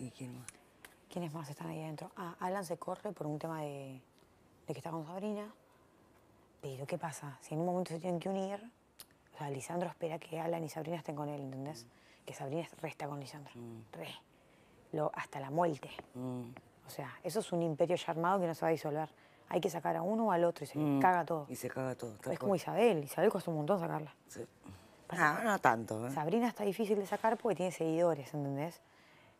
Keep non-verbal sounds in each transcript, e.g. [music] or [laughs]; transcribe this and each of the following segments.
¿Y quién más? ¿Quiénes más están ahí adentro? Ah, Alan se corre por un tema de, que está con Sabrina. Pero, ¿qué pasa? Si en un momento se tienen que unir, o sea, Lisandro espera que Alan y Sabrina estén con él, ¿entendés? Mm. Que Sabrina resta con Lisandro. Mm. Re. Lo, hasta la muerte. Mm. O sea, eso es un imperio ya armado que no se va a disolver. Hay que sacar a uno o al otro y se caga todo. Y se caga todo. Es como Isabel. Isabel costó un montón sacarla. Sí. Ah, no tanto. ¿eh? Sabrina está difícil de sacar porque tiene seguidores, ¿entendés?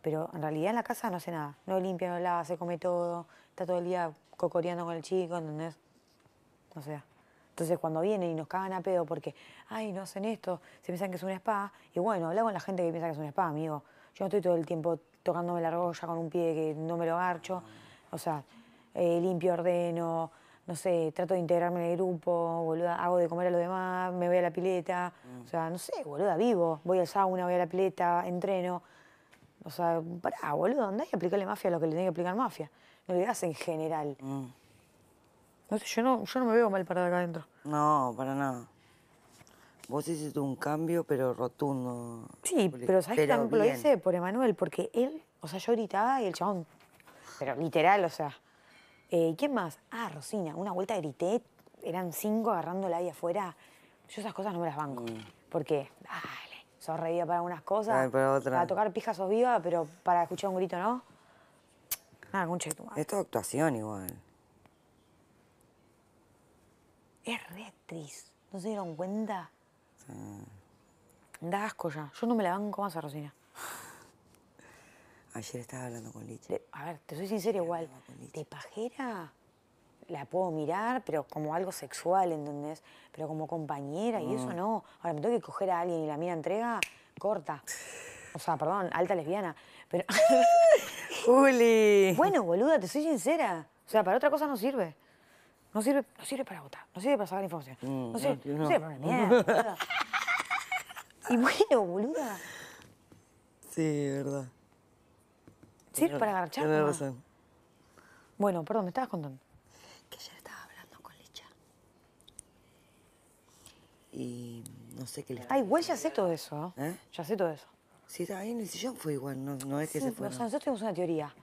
pero en realidad en la casa no hace nada. No limpia, no lava, se come todo, está todo el día cocoreando con el chico, ¿entendés? No sea. Entonces cuando vienen y nos cagan a pedo porque, ay, no hacen esto, se piensan que es un spa, y bueno, hablo con la gente que piensa que es un spa, amigo. Yo no estoy todo el tiempo tocándome la argolla con un pie que no me lo garcho, o sea, eh, limpio, ordeno, no sé, trato de integrarme en el grupo, boluda, hago de comer a los demás, me voy a la pileta, o sea, no sé, boluda, vivo, voy al sauna, voy a la pileta, entreno. O sea, pará, boludo, andá y aplicarle mafia a lo que le tiene que aplicar mafia. No le das en general. Mm. No sé, yo no, yo no me veo mal para acá adentro. No, para nada. Vos hiciste un cambio, pero rotundo. Sí, pero ¿sabés que también lo hice por Emanuel? Porque él, o sea, yo gritaba y el chabón, pero literal, o sea. Eh, ¿Quién más? Ah, Rosina. Una vuelta grité, eran cinco agarrándola ahí afuera. Yo esas cosas no me las banco. ¿Por mm. Porque, ah, reía para unas cosas. para, tocar pijas sos viva, pero para escuchar un grito no. Nada, un tu Es actuación igual. Es re ¿No se dieron cuenta? Sí. Da asco ya. Yo no me la banco más a Rosina. Ayer estaba hablando con Lich. a ver, te soy sincera igual. te pajera? la puedo mirar, pero como algo sexual, ¿entendés? Pero como compañera y eso mm. no. Ahora me tengo que coger a alguien y la mía entrega, corta. O sea, perdón, alta lesbiana. Pero. [laughs] ¡Juli! Bueno, boluda, te soy sincera. O sea, para otra cosa no sirve. No sirve, no sirve para votar, no sirve para sacar información. Mm, no, sirve, no. no para una mierda. [laughs] y bueno, boluda. Sí, verdad. Sirve para agarrar Tienes razón. Bueno, perdón, me estabas contando que ayer estaba hablando con Licha. Y no sé qué le... Ah, igual ya sé todo eso. ¿eh? ¿Eh? Ya sé todo eso. Sí, está ahí en el sillón, fue igual, no, es que se fue. nosotros tenemos una teoría.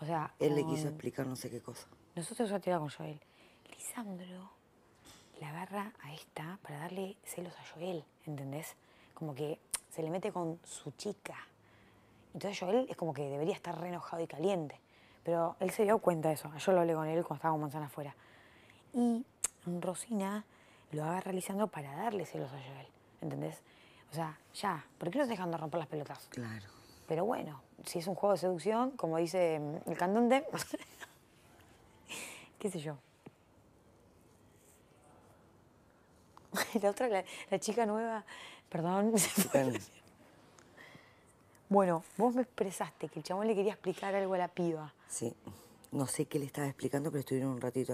O sea, Él le quiso explicar no sé qué cosa. Nosotros tenemos una teoría con Joel. Lisandro la agarra a esta para darle celos a Joel, ¿entendés? Como que se le mete con su chica. Entonces Joel es como que debería estar re enojado y caliente. Pero él se dio cuenta de eso. Yo lo hablé con él cuando estaba con Manzana afuera. Y Rosina lo haga realizando para darle celos a Joel. ¿Entendés? O sea, ya, ¿por qué no se dejan romper las pelotas? Claro. Pero bueno, si es un juego de seducción, como dice mm, el cantante, [laughs] qué sé yo. [laughs] La otra, la chica nueva, perdón. [laughs] Bueno, vos me expresaste que el chabón le quería explicar algo a la piba. Sí, no sé qué le estaba explicando, pero estuvieron un ratito.